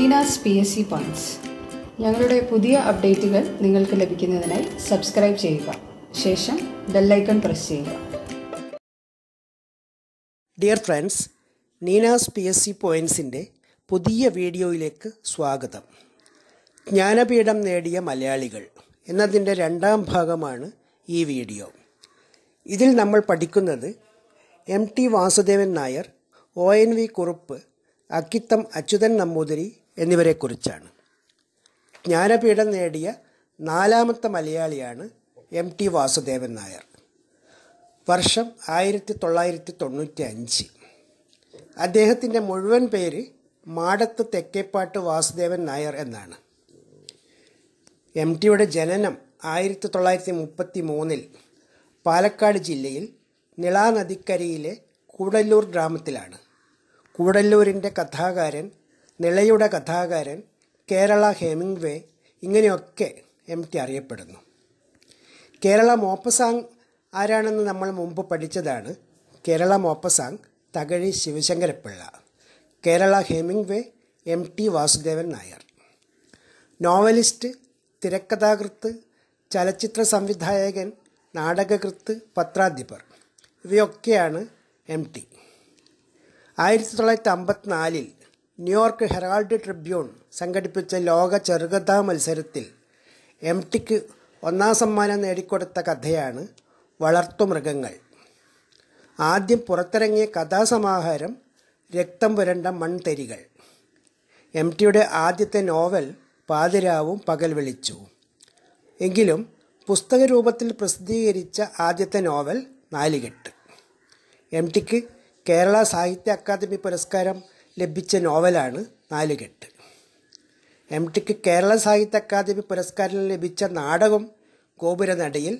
റെജീനാസ് P S C points ഞങ്ങളുടെ പുതിയ അപ്ഡേറ്റുകൾ നിങ്ങൾക്ക് ലഭിക്കുന്നതിനായി സബ്സ്ക്രൈബ് ചെയ്യുക ശേഷം ബെല്ലൈക്കൺ പ്രസ് ചെയ്യുക dear friends Neena's P S C പോയിൻറ്സിൻ്റെ പുതിയ വീഡിയോയിലേക്ക് സ്വാഗതം ജ്ഞാനപീഠം നേടിയ മലയാളികൾ എന്നതിൻ്റെ രണ്ടാം ഭാഗമാണ് ഈ വീഡിയോ ഇതിൽ നമ്മൾ പഠിക്കുന്നത് M T Vasudevan Nair O N V Kurup Akkitham Achuthan Namboothiri എന്നിവരെക്കുറിച്ചാണ് ജ്ഞാനപീഠം നേടിയ നാലാമത്തെ മലയാളിയാണ് എം ടി വാസുദേവൻ നായർ വർഷം ആയിരത്തി തൊള്ളായിരത്തി തൊണ്ണൂറ്റി അഞ്ച് അദ്ദേഹത്തിൻ്റെ മുഴുവൻ പേര് മാടത്ത് തെക്കേപ്പാട്ട് വാസുദേവൻ നായർ എന്നാണ് എം ടിയുടെ ജനനം ആയിരത്തി തൊള്ളായിരത്തി മുപ്പത്തി മൂന്നിൽ പാലക്കാട് ജില്ലയിൽ നിളാനദിക്കരയിലെ കൂടല്ലൂർ ഗ്രാമത്തിലാണ് കൂടല്ലൂരിൻ്റെ കഥാകാരൻ നിളയുടെ കഥാകാരൻ കേരള ഹെമിംഗ്വേ ഇങ്ങനെയൊക്കെ എം ടി അറിയപ്പെടുന്നു കേരള മോപ്പസാങ് ആരാണെന്ന് നമ്മൾ മുമ്പ് പഠിച്ചതാണ് Kerala Maupassant Thakazhi Sivasankara Pillai Kerala Hemingway M T Vasudevan Nair novelist തിരക്കഥാകൃത്ത് ചലച്ചിത്ര സംവിധായകൻ നാടകകൃത്ത് പത്രാധിപർ ഇവയൊക്കെയാണ് എം ടി ആയിരത്തി തൊള്ളായിരത്തി അമ്പത്തിനാലിൽ ന്യൂയോർക്ക് ഹെറാൾഡ് ട്രിബ്യൂൺ സംഘടിപ്പിച്ച ലോക ചെറുകഥാ മത്സരത്തിൽ എം ടിക്ക് ഒന്നാം സമ്മാനം നേടിക്കൊടുത്ത കഥയാണ് വളർത്തുമൃഗങ്ങൾ ആദ്യം പുറത്തിറങ്ങിയ കഥാസമാഹാരം രക്തം പുരണ്ട മൺതെരികൾ എം ടിയുടെ ആദ്യത്തെ നോവൽ പാതിരാവും പകൽ വിളിച്ചു എങ്കിലും പുസ്തക രൂപത്തിൽ പ്രസിദ്ധീകരിച്ച ആദ്യത്തെ നോവൽ നാലികെട്ട് എം ടിക്ക് കേരള സാഹിത്യ അക്കാദമി പുരസ്കാരം ലഭിച്ച നോവലാണ് നാലുകെട്ട് എം ടിക്ക് കേരള സാഹിത്യ അക്കാദമി പുരസ്കാരം ലഭിച്ച നാടകം ഗോപുരനടയിൽ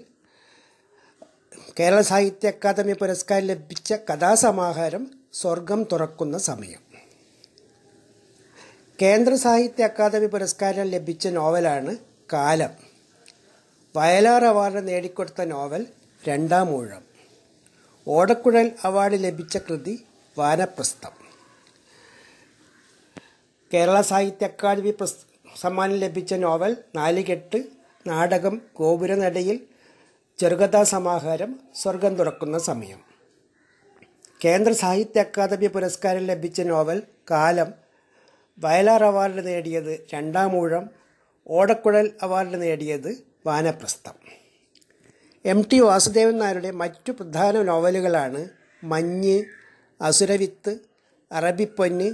കേരള സാഹിത്യ അക്കാദമി പുരസ്കാരം ലഭിച്ച കഥാസമാഹാരം സ്വർഗം തുറക്കുന്ന സമയം കേന്ദ്ര സാഹിത്യ അക്കാദമി പുരസ്കാരം ലഭിച്ച നോവലാണ് കാലം വയലാർ അവാർഡ് നേടിക്കൊടുത്ത നോവൽ രണ്ടാം ഊഴം ഓടക്കുഴൽ അവാർഡ് ലഭിച്ച കൃതി വാനപ്രസ്ഥം കേരള സാഹിത്യ അക്കാദമി പ്രസ് സമ്മാനം ലഭിച്ച നോവൽ നാലുകെട്ട് നാടകം ഗോപുരനടയിൽ ചെറുകഥാ സമാഹാരം സ്വർഗം തുറക്കുന്ന സമയം കേന്ദ്ര സാഹിത്യ അക്കാദമി പുരസ്കാരം ലഭിച്ച നോവൽ കാലം വയലാർ അവാർഡ് നേടിയത് രണ്ടാമൂഴം ഓടക്കുഴൽ അവാർഡ് നേടിയത് വാനപ്രസ്ഥം എം ടി വാസുദേവൻ നായരുടെ മറ്റു പ്രധാന നോവലുകളാണ് മഞ്ഞ് അസുരവിത്ത് അറബിപ്പൊന്ന്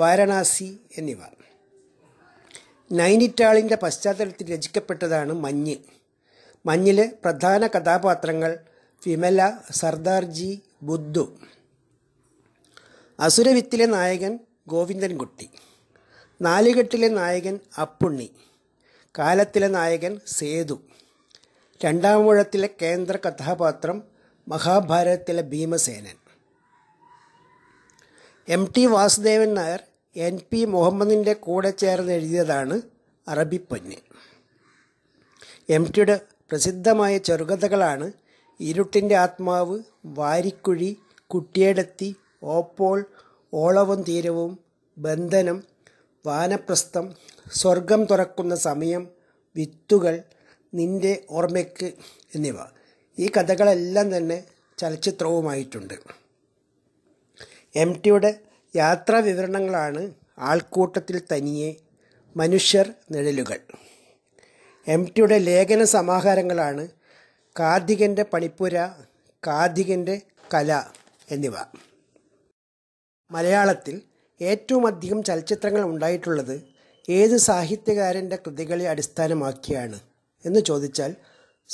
വാരണാസി എന്നിവ നൈനിറ്റാളിൻ്റെ പശ്ചാത്തലത്തിൽ രചിക്കപ്പെട്ടതാണ് മഞ്ഞ് മഞ്ഞിലെ പ്രധാന കഥാപാത്രങ്ങൾ വിമല സർദാർജി ബുദ്ധു അസുരവിത്തിലെ നായകൻ ഗോവിന്ദൻകുട്ടി നാലുകെട്ടിലെ നായകൻ അപ്പുണ്ണി കാലത്തിലെ നായകൻ സേതു രണ്ടാമൂഴത്തിലെ കേന്ദ്ര കഥാപാത്രം മഹാഭാരതത്തിലെ Bhimasenan M T Vasudevan Nair N P മുഹമ്മദിൻ്റെ കൂടെ ചേർന്ന് എഴുതിയതാണ് അറബിപ്പൊന്ന് എം ടിയുടെ പ്രസിദ്ധമായ ചെറുകഥകളാണ് ഇരുട്ടിൻ്റെ ആത്മാവ് വാരിക്കുഴി കുട്ടിയെടുത്തി ഓപ്പോൾ ഓളവും തീരവും ബന്ധനം വാനപ്രസ്ഥം സ്വർഗം തുറക്കുന്ന സമയം വിത്തുകൾ നിന്റെ ഓർമ്മയ്ക്ക് എന്നിവ ഈ കഥകളെല്ലാം തന്നെ ചലച്ചിത്രവുമായിട്ടുണ്ട് എം ടിയുടെ യാത്രാ വിവരണങ്ങളാണ് ആൾക്കൂട്ടത്തിൽ തനിയെ മനുഷ്യർ നിഴലുകൾ എം ടിയുടെ ലേഖന സമാഹാരങ്ങളാണ് കാർത്തികൻ്റെ പണിപ്പുര കാർത്തികൻ്റെ കല എന്നിവ മലയാളത്തിൽ ഏറ്റവും അധികം ചലച്ചിത്രങ്ങൾ ഉണ്ടായിട്ടുള്ളത് ഏത് സാഹിത്യകാരൻ്റെ കൃതികളെ അടിസ്ഥാനമാക്കിയാണ് എന്ന് ചോദിച്ചാൽ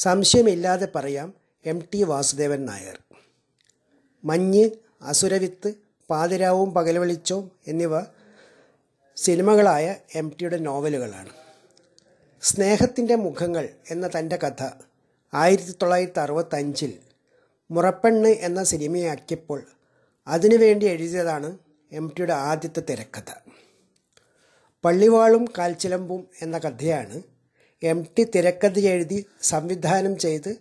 സംശയമില്ലാതെ പറയാം എം ടി വാസുദേവൻ നായർ മഞ്ഞ് അസുരവിത്ത് പാതിരാവും പകൽവെളിച്ചവും എന്നിവ സിനിമകളായ എം ടിയുടെ നോവലുകളാണ് സ്നേഹത്തിൻ്റെ മുഖങ്ങൾ എന്ന തൻ്റെ കഥ ആയിരത്തി തൊള്ളായിരത്തി അറുപത്തഞ്ചിൽ മുറപ്പെണ്ണ് എന്ന സിനിമയാക്കിയപ്പോൾ അതിനുവേണ്ടി എഴുതിയതാണ് എം ടിയുടെ ആദ്യത്തെ തിരക്കഥ പള്ളിവാളും കാൽച്ചിലമ്പും എന്ന കഥയാണ് എം ടി തിരക്കഥ എഴുതി സംവിധാനം ചെയ്ത്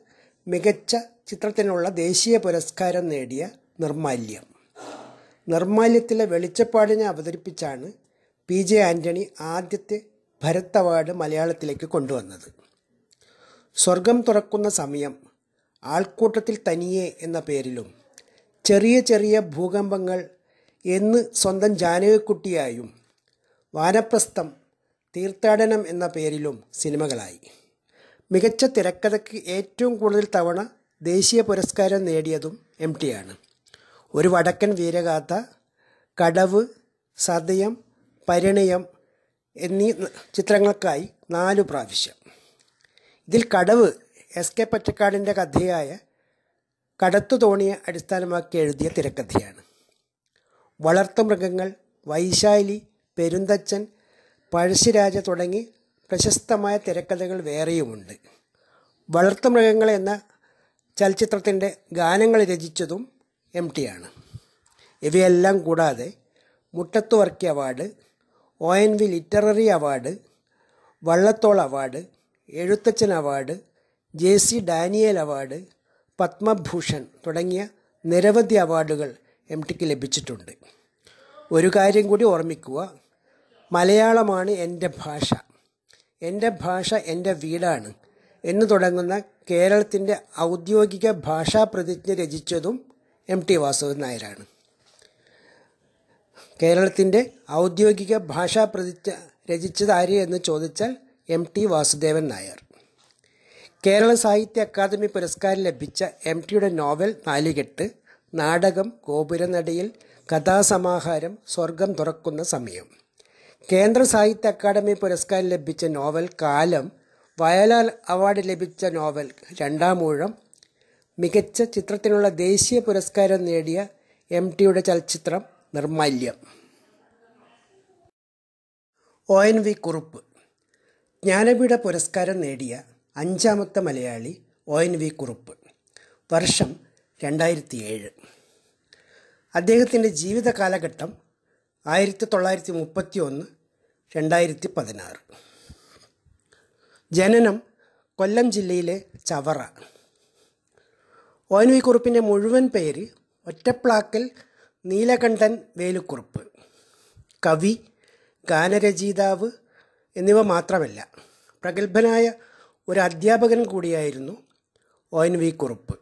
മികച്ച ചിത്രത്തിനുള്ള ദേശീയ പുരസ്കാരം നേടിയ നിർമാല്യം നിർമാല്യത്തിലെ വെളിച്ചപ്പാടിനെ അവതരിപ്പിച്ചാണ് പി ജെ ആൻ്റണി ആദ്യത്തെ ഭരത് അവാർഡ് മലയാളത്തിലേക്ക് കൊണ്ടുവന്നത് സ്വർഗം തുറക്കുന്ന സമയം ആൾക്കൂട്ടത്തിൽ തനിയെ എന്ന പേരിലും ചെറിയ ചെറിയ ഭൂകമ്പങ്ങൾ എന്ന് സ്വന്തം ജാനകക്കുട്ടിയായും വാനപ്രസ്ഥം തീർത്ഥാടനം എന്ന പേരിലും സിനിമകളായി മികച്ച തിരക്കഥയ്ക്ക് ഏറ്റവും കൂടുതൽ തവണ ദേശീയ പുരസ്കാരം നേടിയതും എം ടി ആണ് ഒരു വടക്കൻ വീരഗാഥ കടവ് സതയം പരിണയം എന്നീ ചിത്രങ്ങൾക്കായി നാലു പ്രാവശ്യം ഇതിൽ കടവ് എസ് കെ പറ്റക്കാടിൻ്റെ കഥയായ കടത്തു തോണിയെ അടിസ്ഥാനമാക്കി എഴുതിയ തിരക്കഥയാണ് വളർത്തുമൃഗങ്ങൾ വൈശാലി പെരുന്തച്ചൻ പഴശ്ശിരാജ തുടങ്ങി പ്രശസ്തമായ തിരക്കഥകൾ വേറെയുമുണ്ട് വളർത്തുമൃഗങ്ങൾ എന്ന ചലച്ചിത്രത്തിൻ്റെ ഗാനങ്ങൾ രചിച്ചതും എം ആണ് ഇവയെല്ലാം കൂടാതെ Muttathu Varkey award O N V literary award Vallathol award Ezhuthachan award J C Daniel award Padma Bhushan തുടങ്ങിയ നിരവധി അവാർഡുകൾ എം ടിക്ക് ലഭിച്ചിട്ടുണ്ട് ഒരു കാര്യം കൂടി ഓർമ്മിക്കുക മലയാളമാണ് എൻ്റെ ഭാഷ എൻ്റെ ഭാഷ എൻ്റെ വീടാണ് എന്ന് തുടങ്ങുന്ന കേരളത്തിൻ്റെ ഔദ്യോഗിക ഭാഷാ പ്രതിജ്ഞ രചിച്ചതും എം ടി വാസവൻ നായരാണ് കേരളത്തിൻ്റെ ഔദ്യോഗിക ഭാഷാ പ്രതിജ്ഞ രചിച്ചതാര് എന്ന് ചോദിച്ചാൽ എം ടി വാസുദേവൻ നായർ കേരള സാഹിത്യ അക്കാദമി പുരസ്കാരം ലഭിച്ച എം ടിയുടെ നോവൽ നാലുകെട്ട് നാടകം ഗോപുരനടയിൽ കഥാസമാഹാരം സ്വർഗം തുറക്കുന്ന സമയം കേന്ദ്ര സാഹിത്യ അക്കാദമി പുരസ്കാരം ലഭിച്ച നോവൽ കാലം വയലാർ അവാർഡ് ലഭിച്ച നോവൽ രണ്ടാമൂഴം മികച്ച ചിത്രത്തിനുള്ള ദേശീയ പുരസ്കാരം നേടിയ എം ടിയുടെ ചലച്ചിത്രം Nirmalyam O N V Kurup Jnanpith പുരസ്കാരം നേടിയ അഞ്ചാമത്തെ Malayali O N V Kurup വർഷം രണ്ടായിരത്തി ഏഴ് അദ്ദേഹത്തിൻ്റെ ജീവിത കാലഘട്ടം ആയിരത്തി തൊള്ളായിരത്തി മുപ്പത്തി ഒന്ന് രണ്ടായിരത്തി പതിനാറ് ജനനം കൊല്ലം ജില്ലയിലെ ചവറ ഒ എൻ വി കുറുപ്പിൻ്റെ മുഴുവൻ പേര് ഒറ്റപ്ലാക്കൽ നീലകണ്ഠൻ വേലുക്കുറുപ്പ് കവി ഗാനരചയിതാവ് എന്നിവ മാത്രമല്ല പ്രഗത്ഭനായ ഒരു അധ്യാപകൻ കൂടിയായിരുന്നു O N V Kurup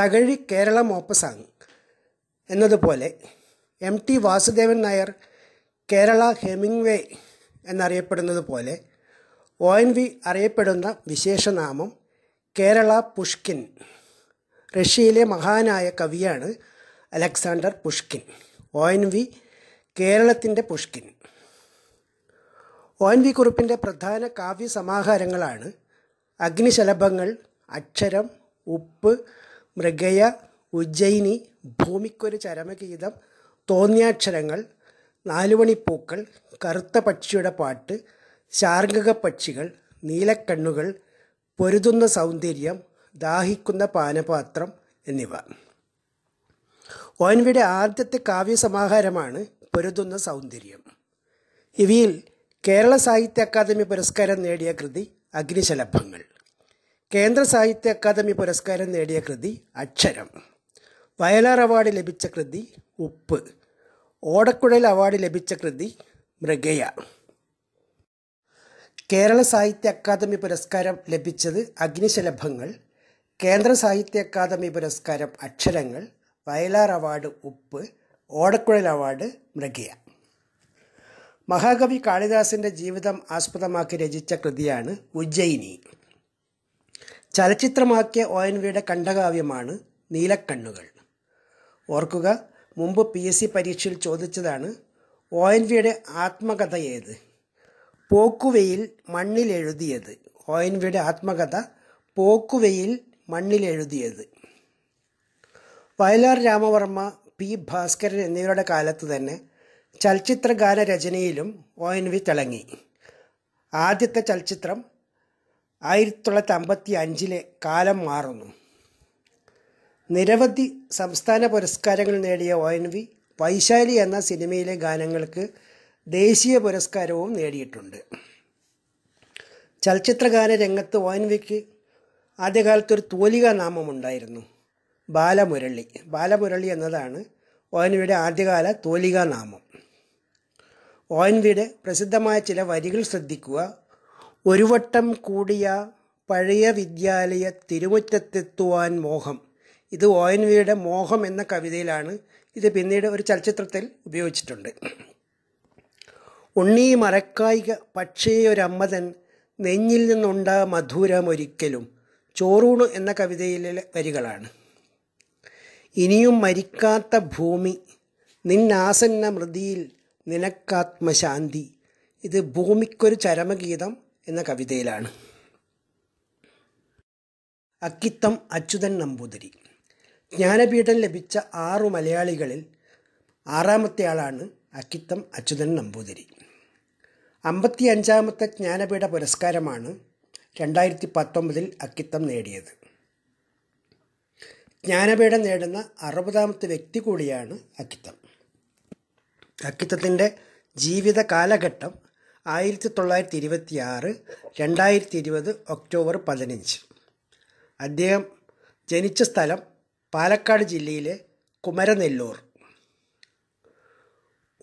Thakazhi Kerala Maupassant എന്നതുപോലെ M T Vasudevan Nair Kerala Hemingway എന്നറിയപ്പെടുന്നത് പോലെ ഒ എൻ വി അറിയപ്പെടുന്ന വിശേഷനാമം കേരള പുഷ്കിൻ റഷ്യയിലെ മഹാനായ കവിയാണ് Alexander Pushkin O N V കേരളത്തിൻ്റെ പുഷ്കിൻ ഓ എൻ വി കുറിപ്പിൻ്റെ പ്രധാന കാവ്യ സമാഹാരങ്ങളാണ് അഗ്നിശലഭങ്ങൾ അക്ഷരം ഉപ്പ് മൃഗയ ഉജ്ജയിനി ഭൂമിക്കൊരു ചരമഗീതം തോന്നിയാക്ഷരങ്ങൾ നാലുമണിപ്പൂക്കൾ കറുത്ത പക്ഷിയുടെ പാട്ട് ശാർഗക പക്ഷികൾ നീലക്കണ്ണുകൾ പൊരുതുന്ന സൗന്ദര്യം ദാഹിക്കുന്ന പാനപാത്രം എന്നിവ ഓൻവിയുടെ ആദ്യത്തെ കാവ്യസമാഹാരമാണ് പൊരുതുന്ന സൗന്ദര്യം ഇവയിൽ കേരള സാഹിത്യ അക്കാദമി പുരസ്കാരം നേടിയ കൃതി അഗ്നിശലഭങ്ങൾ കേന്ദ്ര സാഹിത്യ അക്കാദമി പുരസ്കാരം നേടിയ കൃതി അക്ഷരം വയലാർ അവാർഡ് ലഭിച്ച കൃതി ഉപ്പ് ഓടക്കുഴൽ അവാർഡ് ലഭിച്ച കൃതി മൃഗയ കേരള സാഹിത്യ അക്കാദമി പുരസ്കാരം ലഭിച്ചത് അഗ്നിശലഭങ്ങൾ കേന്ദ്ര സാഹിത്യ അക്കാദമി പുരസ്കാരം അക്ഷരങ്ങൾ വയലാർ അവാർഡ് ഉപ്പ് ഓടക്കുഴൽ അവാർഡ് മൃഗിയ മഹാകവി കാളിദാസിൻ്റെ ജീവിതം ആസ്പദമാക്കി രചിച്ച കൃതിയാണ് ഉജ്ജയിനി ചലച്ചിത്രമാക്കിയ ഒ എൻ വിയുടെ കണ്ഠകാവ്യമാണ് നീലക്കണ്ണുകൾ ഓർക്കുക മുമ്പ് പി എസ് സി പരീക്ഷയിൽ ചോദിച്ചതാണ് ഒ എൻ വിയുടെ ആത്മകഥ ഏത് പോക്കുവയിൽ മണ്ണിലെഴുതിയത് ഒ എൻ ആത്മകഥ ആത്മകഥ മണ്ണിൽ മണ്ണിലെഴുതിയത് വയലാർ രാമവർമ്മ പി ഭാസ്കരൻ എന്നിവരുടെ കാലത്ത് തന്നെ ചലച്ചിത്ര ഗാന രചനയിലും ഒ എൻ വി തിളങ്ങി ആദ്യത്തെ ചലച്ചിത്രം ആയിരത്തി തൊള്ളായിരത്തി അമ്പത്തി അഞ്ചിലെ കാലം മാറുന്നു നിരവധി സംസ്ഥാന പുരസ്കാരങ്ങൾ നേടിയ ഒ എൻ വി വൈശാലി എന്ന സിനിമയിലെ ഗാനങ്ങൾക്ക് ദേശീയ പുരസ്കാരവും നേടിയിട്ടുണ്ട് ചലച്ചിത്രകാര രംഗത്ത് വാൻവിക്ക് ആദ്യകാലത്ത് ഒരു തൂലിക നാമമുണ്ടായിരുന്നു ബാലമുരളി ബാലമുരളി എന്നതാണ് ഓൻവിയുടെ ആദ്യകാല തോലിക നാമം ഓൻവിയുടെ പ്രസിദ്ധമായ ചില വരികൾ ശ്രദ്ധിക്കുക ഒരു വട്ടം കൂടിയ പഴയ വിദ്യാലയ തിരുമുറ്റത്തെത്തുവാൻ മോഹം ഇത് ഓയൻവിയുടെ മോഹം എന്ന കവിതയിലാണ് ഇത് പിന്നീട് ഒരു ചലച്ചിത്രത്തിൽ ഉപയോഗിച്ചിട്ടുണ്ട് ഉണ്ണീ മറക്കായിക പക്ഷേ ഒരമ്മതൻ നെഞ്ഞിൽ നിന്നുണ്ടാ മധുരമൊരിക്കലും ചോറൂണ് എന്ന കവിതയിലെ വരികളാണ് ഇനിയും മരിക്കാത്ത ഭൂമി നിന്നാസന്ന മൃതിയിൽ നിനക്കാത്മശാന്തി ഇത് ഭൂമിക്കൊരു ചരമഗീതം എന്ന കവിതയിലാണ് അക്കിത്തം അച്യുതൻ നമ്പൂതിരി ജ്ഞാനപീഠം ലഭിച്ച ആറു മലയാളികളിൽ ആറാമത്തെ ആളാണ് അക്കിത്തം അച്യുതൻ നമ്പൂതിരി അമ്പത്തി അഞ്ചാമത്തെ ജ്ഞാനപീഠ പുരസ്കാരമാണ് രണ്ടായിരത്തി പത്തൊമ്പതിൽ അക്കിത്തം നേടിയത് ജ്ഞാനപീഠം നേടുന്ന അറുപതാമത്തെ വ്യക്തി കൂടിയാണ് അക്കിത്തം അക്കിത്തത്തിൻ്റെ ജീവിത കാലഘട്ടം ആയിരത്തി തൊള്ളായിരത്തി ഇരുപത്തി ആറ് രണ്ടായിരത്തി ഇരുപത് ഒക്ടോബർ പതിനഞ്ച് അദ്ദേഹം ജനിച്ച സ്ഥലം പാലക്കാട് ജില്ലയിലെ കുമരനെല്ലൂർ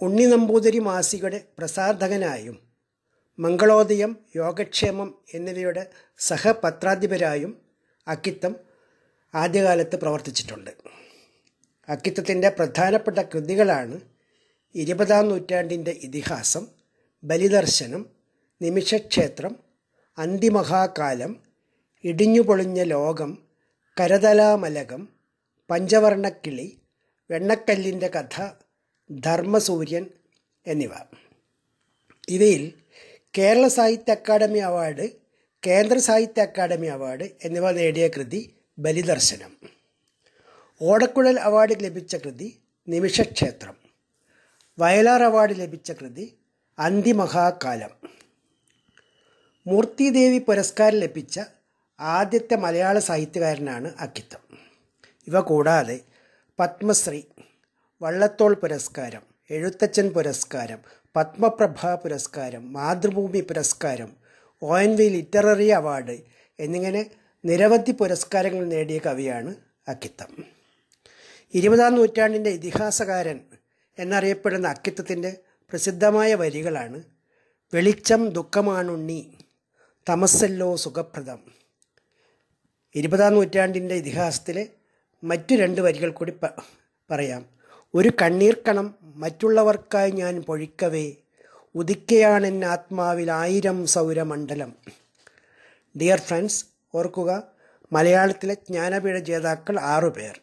ഉണ്ണി നമ്പൂതിരി മാസികയുടെ പ്രസാധകനായും മംഗളോദയം യോഗക്ഷേമം എന്നിവയുടെ സഹപത്രാധിപരായും അക്കിത്തം ആദ്യകാലത്ത് പ്രവർത്തിച്ചിട്ടുണ്ട് അക്കിത്തത്തിൻ്റെ പ്രധാനപ്പെട്ട കൃതികളാണ് ഇരുപതാം നൂറ്റാണ്ടിൻ്റെ ഇതിഹാസം ബലിദർശനം നിമിഷക്ഷേത്രം അന്തിമഹാകാലം ഇടിഞ്ഞുപൊളിഞ്ഞ ലോകം കരതലാമലകം പഞ്ചവർണക്കിളി വെണ്ണക്കല്ലിൻ്റെ കഥ ധർമ്മസൂര്യൻ എന്നിവ ഇവയിൽ കേരള സാഹിത്യ അക്കാദമി അവാർഡ് കേന്ദ്ര സാഹിത്യ അക്കാദമി അവാർഡ് എന്നിവ നേടിയ കൃതി ബലിദർശനം ഓടക്കുഴൽ അവാർഡ് ലഭിച്ച കൃതി നിമിഷക്ഷേത്രം വയലാർ അവാർഡ് ലഭിച്ച കൃതി അന്തിമഹാകാലം മൂർത്തിദേവി പുരസ്കാരം ലഭിച്ച ആദ്യത്തെ മലയാള സാഹിത്യകാരനാണ് അക്കിത്തം ഇവ കൂടാതെ പത്മശ്രീ വള്ളത്തോൾ പുരസ്കാരം എഴുത്തച്ഛൻ പുരസ്കാരം പത്മപ്രഭ പുരസ്കാരം മാതൃഭൂമി പുരസ്കാരം O N V literary award എന്നിങ്ങനെ നിരവധി പുരസ്കാരങ്ങൾ നേടിയ കവിയാണ് അക്കിത്തം ഇരുപതാം നൂറ്റാണ്ടിൻ്റെ ഇതിഹാസകാരൻ എന്നറിയപ്പെടുന്ന അക്കിത്തത്തിൻ്റെ പ്രസിദ്ധമായ വരികളാണ് വെളിച്ചം ദുഃഖമാണുണ്ണി തമസ്സല്ലോ സുഖപ്രദം ഇരുപതാം നൂറ്റാണ്ടിൻ്റെ ഇതിഹാസത്തിലെ മറ്റു രണ്ട് വരികൾ കൂടി പറയാം ഒരു കണ്ണീർക്കണം മറ്റുള്ളവർക്കായി ഞാൻ പൊഴിക്കവേ ഉദിക്കയാണെൻ ആത്മാവിൽ ആയിരം സൗരമണ്ഡലം ഡിയർ ഫ്രണ്ട്സ് ഓർക്കുക മലയാളത്തിലെ ജ്ഞാനപീഠ ജേതാക്കൾ ആറു പേർ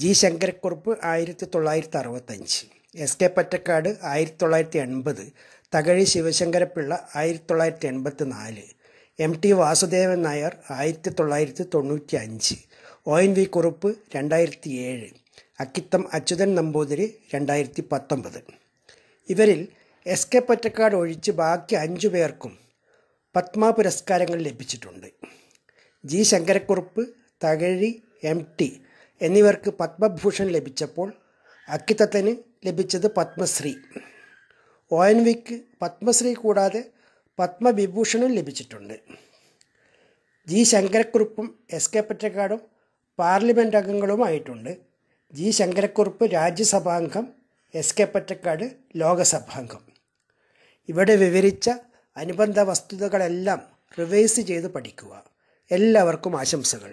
ജി ശങ്കരക്കുറുപ്പ് ആയിരത്തി തൊള്ളായിരത്തി അറുപത്തഞ്ച് എസ് കെ പറ്റക്കാട് ആയിരത്തി തൊള്ളായിരത്തി എൺപത് തകഴി ശിവശങ്കരപ്പിള്ള ആയിരത്തി തൊള്ളായിരത്തി എൺപത്തി നാല് എം ടി വാസുദേവൻ നായർ ആയിരത്തി തൊള്ളായിരത്തി തൊണ്ണൂറ്റി അഞ്ച് ഒ എൻ വി കുറുപ്പ് രണ്ടായിരത്തി ഏഴ് അക്കിത്തം അച്യുതൻ നമ്പൂതിരി രണ്ടായിരത്തി പത്തൊമ്പത് ഇവരിൽ എസ് കെ പൊറ്റക്കാട് ഒഴിച്ച് ബാക്കി അഞ്ചു പേർക്കും പത്മ പുരസ്കാരങ്ങൾ ലഭിച്ചിട്ടുണ്ട് G Sankarakurup Thakazhi M T എന്നിവർക്ക് പത്മഭൂഷൺ ലഭിച്ചപ്പോൾ അക്കിത്തത്തിന് ലഭിച്ചത് പത്മശ്രീ ഒ എൻ വിക്ക് പത്മശ്രീ കൂടാതെ പത്മവിഭൂഷണും ലഭിച്ചിട്ടുണ്ട് ജി ശങ്കരക്കുറുപ്പും എസ് കെ പറ്റക്കാടും പാർലമെൻ്റ് അംഗങ്ങളുമായിട്ടുണ്ട് ജി ശങ്കരക്കുറുപ്പ് രാജ്യസഭാംഗം എസ് കെ പറ്റക്കാട് ലോകസഭാംഗം ഇവിടെ വിവരിച്ച അനുബന്ധ വസ്തുതകളെല്ലാം റിവേഴ്സ് ചെയ്ത് പഠിക്കുക എല്ലാവർക്കും ആശംസകൾ